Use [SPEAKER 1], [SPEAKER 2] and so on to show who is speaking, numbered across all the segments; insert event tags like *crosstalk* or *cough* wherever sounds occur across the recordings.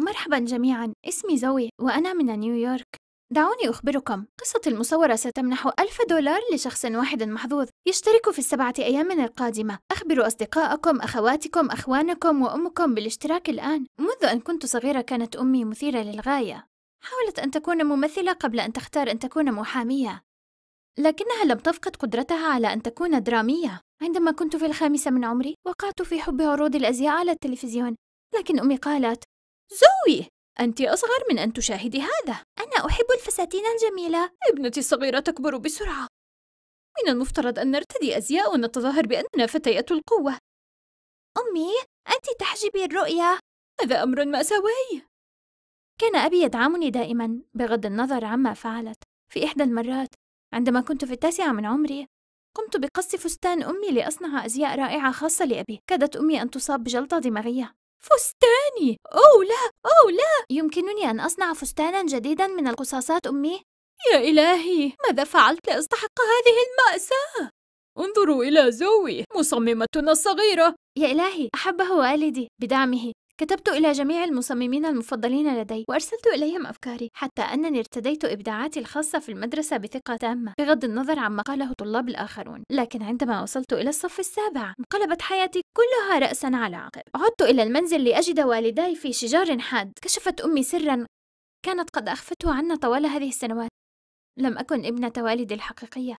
[SPEAKER 1] مرحبا جميعا اسمي زوي وأنا من نيويورك دعوني أخبركم قصة المصورة ستمنح ألف دولار لشخص واحد محظوظ يشترك في السبعة أيام القادمة أخبروا أصدقائكم أخواتكم أخوانكم وأمكم بالاشتراك الآن منذ أن كنت صغيرة كانت أمي مثيرة للغاية حاولت أن تكون ممثلة قبل أن تختار أن تكون محامية لكنها لم تفقد قدرتها على أن تكون درامية عندما كنت في الخامسة من عمري وقعت في حب عروض الأزياء على التلفزيون لكن أمي قالت زوي أنت أصغر من أن تشاهدي هذا أنا أحب الفساتين الجميلة ابنتي الصغيرة تكبر بسرعة من المفترض أن نرتدي أزياء ونتظاهر بأننا فتيات القوة أمي أنت تحجبي الرؤية هذا أمر مأساوي كان أبي يدعمني دائما بغض النظر عما فعلت في إحدى المرات عندما كنت في التاسعة من عمري قمت بقص فستان أمي لأصنع أزياء رائعة خاصة لأبي كادت أمي أن تصاب بجلطة دماغية فستاني أو لا أو لا يمكنني أن أصنع فستانا جديدا من القصاصات أمي يا إلهي ماذا فعلت لأستحق هذه المأساة انظروا إلى زوي مصممتنا الصغيرة يا إلهي أحبه والدي بدعمه كتبت إلى جميع المصممين المفضلين لدي وأرسلت إليهم أفكاري حتى أنني ارتديت إبداعاتي الخاصة في المدرسة بثقة تامة بغض النظر عما قاله طلاب الآخرون لكن عندما وصلت إلى الصف السابع انقلبت حياتي كلها رأسا على عقب عدت إلى المنزل لأجد والداي في شجار حاد كشفت أمي سرا كانت قد أخفته عنا طوال هذه السنوات لم أكن ابنة والدي الحقيقية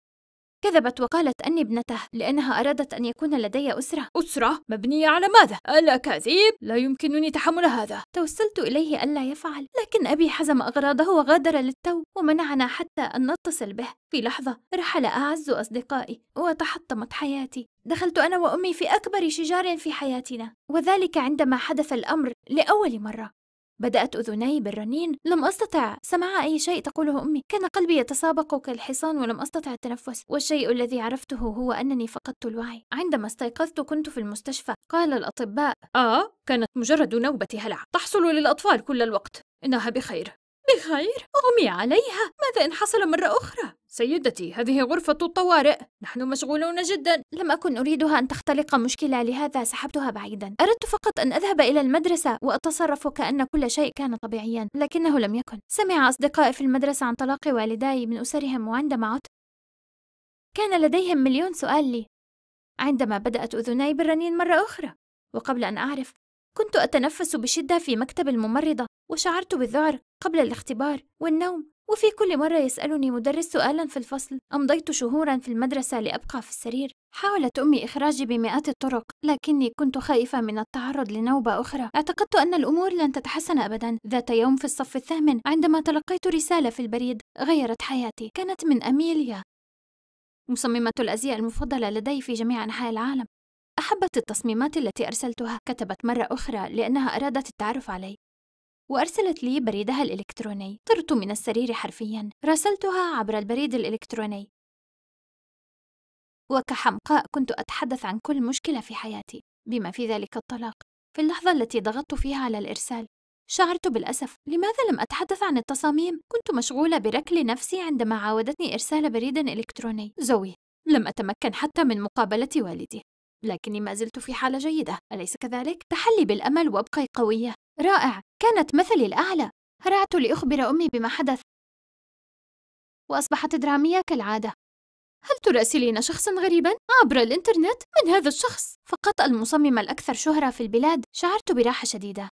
[SPEAKER 1] كذبت وقالت أني ابنته لأنها أرادت أن يكون لدي أسرة أسرة مبنية على ماذا؟ ألا كذب؟ لا يمكنني تحمل هذا توسلت إليه ألا يفعل لكن أبي حزم أغراضه وغادر للتو ومنعنا حتى أن نتصل به في لحظة رحل أعز أصدقائي وتحطمت حياتي دخلت أنا وأمي في أكبر شجار في حياتنا وذلك عندما حدث الأمر لأول مرة بدأت أذني بالرنين لم أستطع سماع أي شيء تقوله أمي كان قلبي يتسابق كالحصان ولم أستطع التنفس والشيء الذي عرفته هو أنني فقدت الوعي عندما استيقظت كنت في المستشفى قال الأطباء آه كانت مجرد نوبة هلع تحصل للأطفال كل الوقت إنها بخير بخير أغمي عليها ماذا إن حصل مرة أخرى؟ سيدتي هذه غرفة الطوارئ نحن مشغولون جدا لم أكن أريدها أن تختلق مشكلة لهذا سحبتها بعيدا أردت فقط أن أذهب إلى المدرسة وأتصرف كأن كل شيء كان طبيعيا لكنه لم يكن سمع أصدقائي في المدرسة عن طلاق والداي من أسرهم وعندما عدت كان لديهم مليون سؤال لي عندما بدأت أذناي بالرنين مرة أخرى وقبل أن أعرف كنت أتنفس بشدة في مكتب الممرضة وشعرت بالذعر قبل الاختبار والنوم وفي كل مرة يسألني مدرس سؤالا في الفصل أمضيت شهورا في المدرسة لأبقى في السرير حاولت أمي إخراجي بمئات الطرق لكني كنت خائفة من التعرض لنوبة أخرى اعتقدت أن الأمور لن تتحسن أبدا ذات يوم في الصف الثامن عندما تلقيت رسالة في البريد غيرت حياتي كانت من أميليا مصممة الأزياء المفضلة لدي في جميع أنحاء العالم أحبت التصميمات التي أرسلتها كتبت مرة أخرى لأنها أرادت التعرف علي وأرسلت لي بريدها الإلكتروني طرت من السرير حرفيا راسلتها عبر البريد الإلكتروني وكحمقاء كنت أتحدث عن كل مشكلة في حياتي بما في ذلك الطلاق في اللحظة التي ضغطت فيها على الإرسال شعرت بالأسف لماذا لم أتحدث عن التصاميم؟ كنت مشغولة بركل نفسي عندما عاودتني إرسال بريد إلكتروني زوي لم أتمكن حتى من مقابلة والدي لكني ما زلت في حالة جيدة أليس كذلك؟ تحلي بالأمل وابقي قوية رائع كانت مثلي الأعلى هرعت لأخبر أمي بما حدث وأصبحت درامية كالعادة هل تراسلين شخصا غريبا عبر الإنترنت من هذا الشخص فقط المصمم الأكثر شهرة في البلاد شعرت براحة شديدة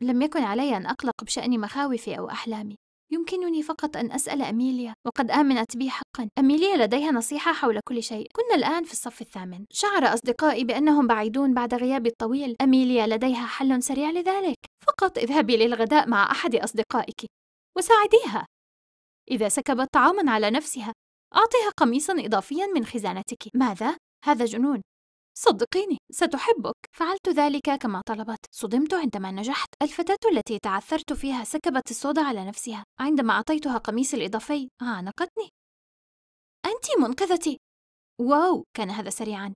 [SPEAKER 1] لم يكن علي أن أقلق بشأن مخاوفي أو أحلامي يمكنني فقط أن أسأل أميليا وقد آمنت بي حقا أميليا لديها نصيحة حول كل شيء كنا الآن في الصف الثامن شعر أصدقائي بأنهم بعيدون بعد غيابي الطويل أميليا لديها حل سريع لذلك فقط اذهبي للغداء مع أحد أصدقائك وساعديها إذا سكبت طعاما على نفسها أعطيها قميصا إضافيا من خزانتك ماذا؟ هذا جنون صدقيني ستحبك فعلت ذلك كما طلبت صدمت عندما نجحت الفتاة التي تعثرت فيها سكبت الصودا على نفسها عندما أعطيتها قميص الإضافي عانقتني آه، أنت منقذتي واو كان هذا سريعا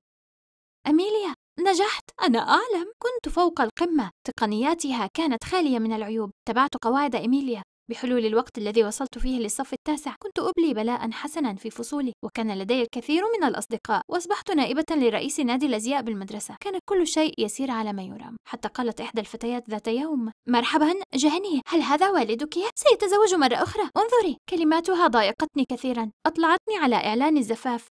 [SPEAKER 1] أميليا نجحت أنا أعلم كنت فوق القمة تقنياتها كانت خالية من العيوب تبعت قواعد إميليا بحلول الوقت الذي وصلت فيه للصف التاسع كنت أبلي بلاء حسنا في فصولي وكان لدي الكثير من الأصدقاء وأصبحت نائبة لرئيس نادي الأزياء بالمدرسة كان كل شيء يسير على ما يرام حتى قالت إحدى الفتيات ذات يوم مرحبا جهني هل هذا والدك؟ سيتزوج مرة أخرى انظري كلماتها ضايقتني كثيرا أطلعتني على إعلان الزفاف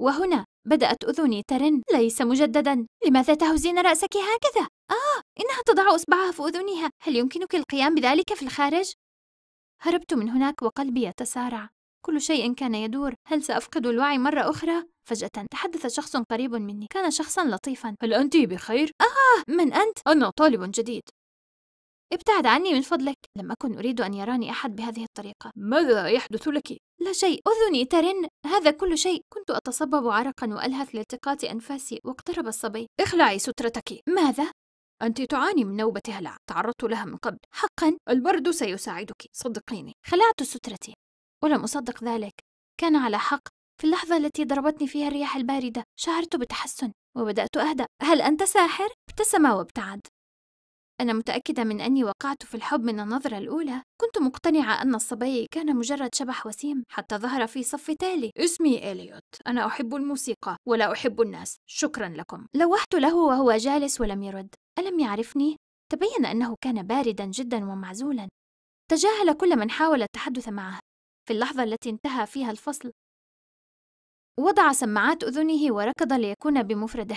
[SPEAKER 1] وهنا بدأت أذني ترن ليس مجددا لماذا تهزين رأسك هكذا؟ آه إنها تضع إصبعها في أذنها هل يمكنك القيام بذلك في الخارج؟ هربت من هناك وقلبي يتسارع كل شيء كان يدور هل سأفقد الوعي مرة أخرى؟ فجأة تحدث شخص قريب مني كان شخصا لطيفا هل أنت بخير؟ آه من أنت؟ أنا طالب جديد ابتعد عني من فضلك لم أكن أريد أن يراني أحد بهذه الطريقة ماذا يحدث لك؟ لا شيء أذني ترن هذا كل شيء كنت أتصبب عرقا وألهث لالتقاط أنفاسي واقترب الصبي اخلعي سترتك ماذا؟ أنت تعاني من نوبة هلع تعرضت لها من قبل حقا البرد سيساعدك صدقيني خلعت سترتي ولم أصدق ذلك كان على حق في اللحظة التي ضربتني فيها الرياح الباردة شعرت بتحسن وبدأت أهدأ هل أنت ساحر؟ ابتسم وابتعد أنا متأكدة من أني وقعت في الحب من النظرة الأولى كنت مقتنعة أن الصبي كان مجرد شبح وسيم حتى ظهر في صف تالي اسمي إليوت أنا أحب الموسيقى ولا أحب الناس شكرا لكم لوحت له وهو جالس ولم يرد ألم يعرفني؟ تبين أنه كان باردا جدا ومعزولا تجاهل كل من حاول التحدث معه في اللحظة التي انتهى فيها الفصل وضع سماعات أذنه وركض ليكون بمفرده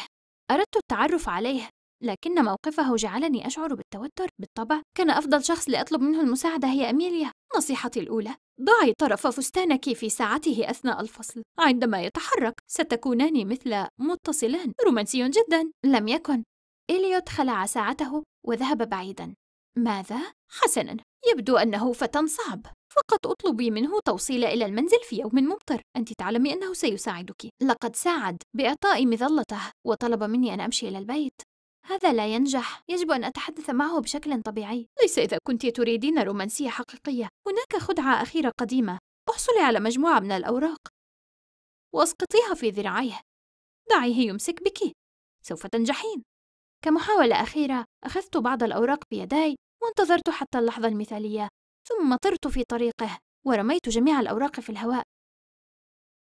[SPEAKER 1] أردت التعرف عليه لكن موقفه جعلني أشعر بالتوتر بالطبع كان أفضل شخص لأطلب منه المساعدة هي أميليا نصيحتي الأولى ضعي طرف فستانك في ساعته أثناء الفصل عندما يتحرك ستكونان مثل متصلان رومانسي جدا لم يكن إليوت خلع ساعته وذهب بعيدا ماذا؟ حسنا يبدو أنه فتى صعب فقط أطلبي منه توصيل إلى المنزل في يوم ممطر أنت تعلمي أنه سيساعدك لقد ساعد بإعطائي مظلته وطلب مني أن أمشي إلى البيت هذا لا ينجح يجب أن أتحدث معه بشكل طبيعي ليس إذا كنت تريدين رومانسية حقيقية هناك خدعة أخيرة قديمة احصلي على مجموعة من الأوراق واسقطيها في ذراعيه دعيه يمسك بك سوف تنجحين كمحاولة أخيرة أخذت بعض الأوراق بيداي وانتظرت حتى اللحظة المثالية ثم طرت في طريقه ورميت جميع الأوراق في الهواء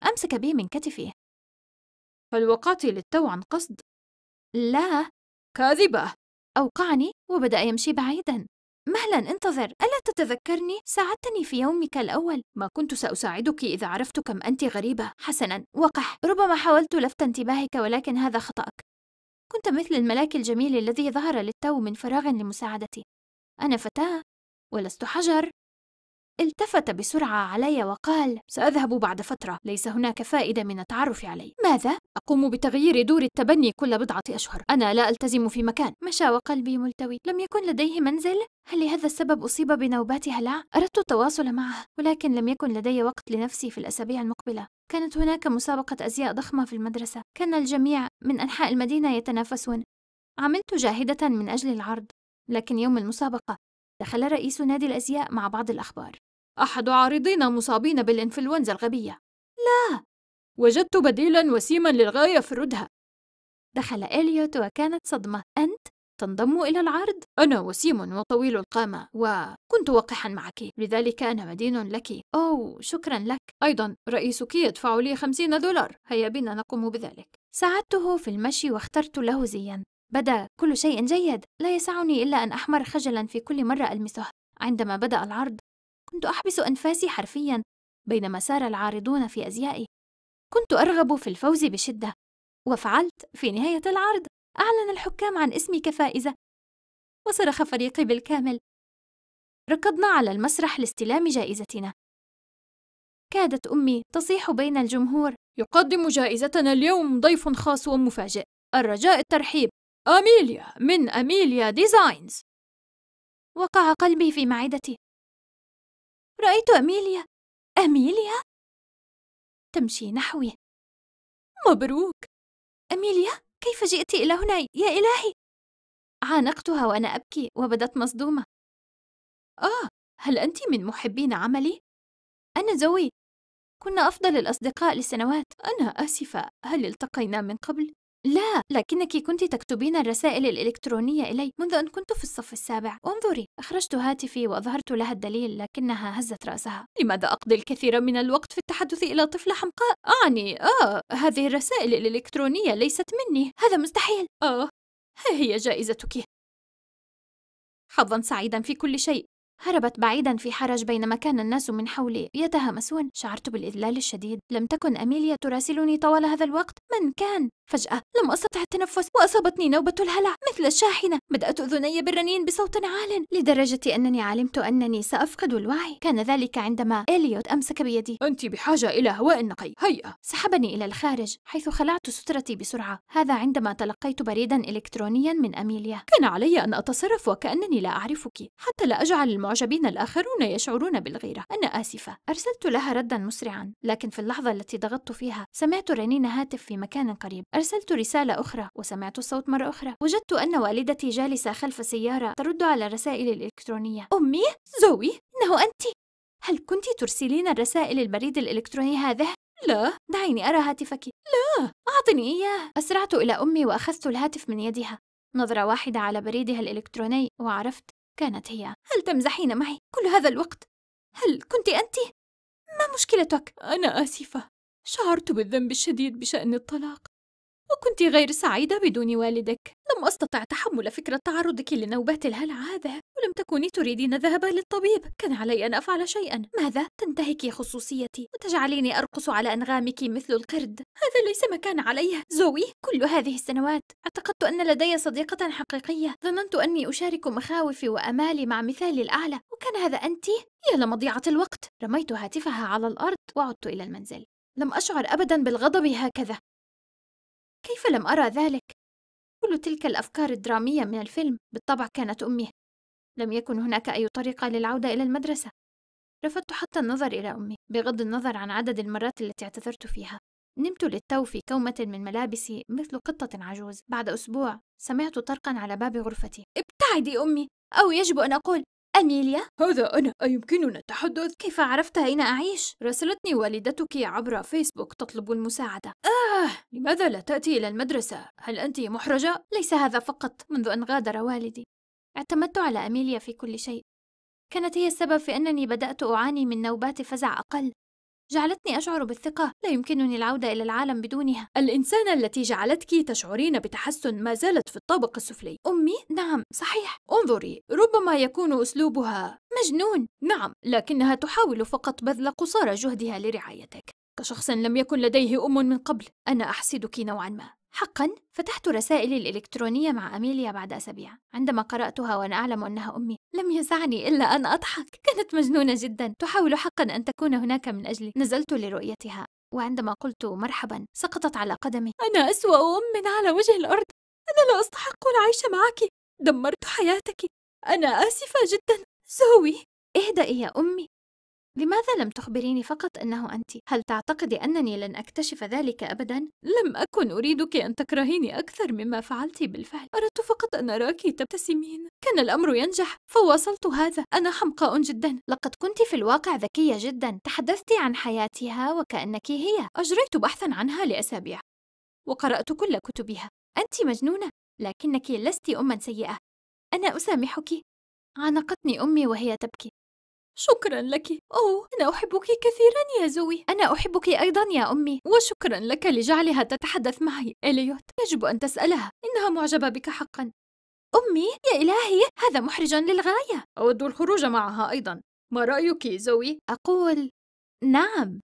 [SPEAKER 1] أمسك بي من كتفي هل وقعت للتو عن قصد؟ لا كاذبة أوقعني وبدأ يمشي بعيدا مهلا انتظر ألا تتذكرني؟ ساعدتني في يومك الأول ما كنت سأساعدك إذا عرفت كم أنت غريبة حسنا وقح ربما حاولت لفت انتباهك ولكن هذا خطأك كنت مثل الملاك الجميل الذي ظهر للتو من فراغ لمساعدتي أنا فتاة ولست حجر التفت بسرعة علي وقال سأذهب بعد فترة ليس هناك فائدة من التعرف علي ماذا؟ أقوم بتغيير دور التبني كل بضعة أشهر أنا لا ألتزم في مكان مشى وقلبي ملتوي لم يكن لديه منزل؟ هل لهذا السبب أصيب بنوبات هلع؟ أردت التواصل معه ولكن لم يكن لدي وقت لنفسي في الأسابيع المقبلة كانت هناك مسابقة أزياء ضخمة في المدرسة كان الجميع من أنحاء المدينة يتنافسون عملت جاهدة من أجل العرض لكن يوم المسابقة دخل رئيس نادي الأزياء مع بعض الأخبار أحد عارضينا مصابين بالإنفلونزا الغبية لا وجدت بديلا وسيما للغاية في الردهة دخل إليوت وكانت صدمة أنت تنضم إلى العرض؟ أنا وسيم وطويل القامة وكنت وقحا معك لذلك أنا مدين لك أو شكرا لك أيضا رئيسك يدفع لي خمسين دولار هيا بنا نقوم بذلك ساعدته في المشي واخترت له زيا بدا كل شيء جيد لا يسعني إلا أن أحمر خجلا في كل مرة ألمسه عندما بدأ العرض كنت أحبس أنفاسي حرفيا بينما سار العارضون في أزيائي كنت أرغب في الفوز بشدة وفعلت في نهاية العرض أعلن الحكام عن اسمي كفائزة وصرخ فريقي بالكامل ركضنا على المسرح لاستلام جائزتنا كادت أمي تصيح بين الجمهور يقدم جائزتنا اليوم ضيف خاص ومفاجئ الرجاء الترحيب أميليا من أميليا ديزاينز وقع قلبي في معدتي رأيت أميليا أميليا تمشي نحوي مبروك أميليا كيف جئت إلى هنا يا إلهي عانقتها وأنا أبكي وبدت مصدومة آه هل أنت من محبين عملي؟ أنا زوي كنا أفضل الأصدقاء لسنوات أنا آسفة هل التقينا من قبل؟ لا لكنك كنت تكتبين الرسائل الإلكترونية إلي منذ أن كنت في الصف السابع انظري أخرجت هاتفي وأظهرت لها الدليل لكنها هزت رأسها لماذا أقضي الكثير من الوقت في التحدث إلى طفلة حمقاء؟ أعني آه هذه الرسائل الإلكترونية ليست مني هذا مستحيل آه ها هي جائزتك حظا سعيدا في كل شيء هربت بعيدا في حرج بينما كان الناس من حولي يتهامسون شعرت بالإذلال الشديد لم تكن أميليا تراسلني طوال هذا الوقت من كان فجأة لم أستطع التنفس وأصابتني نوبة الهلع مثل الشاحنة بدأت أذني بالرنين بصوت عال لدرجة أنني علمت أنني سأفقد الوعي كان ذلك عندما إليوت أمسك بيدي أنت بحاجة إلى هواء نقي هيئة سحبني إلى الخارج حيث خلعت سترتي بسرعة هذا عندما تلقيت بريدا إلكترونيا من أميليا كان علي أن أتصرف وكأنني لا أعرفك حتى لا أجعل المعجبين الآخرون يشعرون بالغيرة أنا آسفة أرسلت لها ردا مسرعا لكن في اللحظة التي ضغطت فيها سمعت رنين هاتف في مكان قريب أرسلت رسالة أخرى وسمعت الصوت مرة أخرى وجدت أن والدتي جالسة خلف سيارة ترد على الرسائل الإلكترونية أمي زوي إنه أنت هل كنت ترسلين الرسائل البريد الإلكتروني هذه؟ لا دعيني أرى هاتفك لا أعطني إياه أسرعت إلى أمي وأخذت الهاتف من يدها نظرة واحدة على بريدها الإلكتروني وعرفت كانت هي هل تمزحين معي كل هذا الوقت هل كنت انت ما مشكلتك انا اسفه شعرت بالذنب الشديد بشان الطلاق وكنت غير سعيدة بدون والدك لم أستطع تحمل فكرة تعرضك لنوبات الهلع هذا ولم تكوني تريدين الذهاب للطبيب كان علي أن أفعل شيئا ماذا؟ تنتهكي خصوصيتي وتجعليني أرقص على أنغامك مثل القرد هذا ليس ما كان عليه زوي كل هذه السنوات اعتقدت أن لدي صديقة حقيقية ظننت أني أشارك مخاوفي وأمالي مع مثالي الأعلى وكان هذا أنت؟ يا لمضيعة الوقت رميت هاتفها على الأرض وعدت إلى المنزل لم أشعر أبدا بالغضب هكذا كيف لم أرى ذلك؟ كل تلك الأفكار الدرامية من الفيلم بالطبع كانت أمي لم يكن هناك أي طريقة للعودة إلى المدرسة رفضت حتى النظر إلى أمي بغض النظر عن عدد المرات التي اعتذرت فيها نمت للتو في كومة من ملابسي مثل قطة عجوز بعد أسبوع سمعت طرقا على باب غرفتي ابتعدي أمي أو يجب أن أقول أميليا هذا أنا أيمكننا التحدث كيف عرفت أين أعيش؟ راسلتني والدتك عبر فيسبوك تطلب المساعدة آه لماذا لا تأتي إلى المدرسة؟ هل أنت محرجة؟ ليس هذا فقط منذ أن غادر والدي اعتمدت على أميليا في كل شيء كانت هي السبب في أنني بدأت أعاني من نوبات فزع أقل جعلتني أشعر بالثقة لا يمكنني العودة إلى العالم بدونها الإنسانة التي جعلتك تشعرين بتحسن ما زالت في الطابق السفلي أمي؟ نعم صحيح انظري ربما يكون أسلوبها مجنون نعم لكنها تحاول فقط بذل قصارى جهدها لرعايتك كشخص لم يكن لديه أم من قبل أنا أحسدك نوعا ما حقا فتحت رسائلي الإلكترونية مع أميليا بعد أسابيع عندما قرأتها وأنا أعلم أنها أمي لم يسعني إلا أن أضحك *laughs* كانت مجنونة جدا تحاول حقا أن تكون هناك من أجلي نزلت لرؤيتها وعندما قلت مرحبا سقطت على قدمي أنا أسوأ أم على وجه الأرض أنا لا أستحق العيش معك دمرت حياتك أنا آسفة جدا زوي اهدئي يا أمي لماذا لم تخبريني فقط أنه أنت؟ هل تعتقد أنني لن أكتشف ذلك أبدا؟ لم أكن أريدك أن تكرهيني أكثر مما فعلت بالفعل، أردت فقط أن أراك تبتسمين، كان الأمر ينجح، فواصلت هذا، أنا حمقاء جدا، لقد كنت في الواقع ذكية جدا، تحدثت عن حياتها وكأنك هي، أجريت بحثا عنها لأسابيع، وقرأت كل كتبها، أنت مجنونة، لكنك لست أما سيئة، أنا أسامحك، عانقتني أمي وهي تبكي، شكرا لك أوه أنا أحبك كثيرا يا زوي أنا أحبك أيضا يا أمي وشكرا لك لجعلها تتحدث معي إليوت يجب أن تسألها إنها معجبة بك حقا أمي يا إلهي هذا محرج للغاية أود الخروج معها أيضا ما رأيك زوي؟ أقول نعم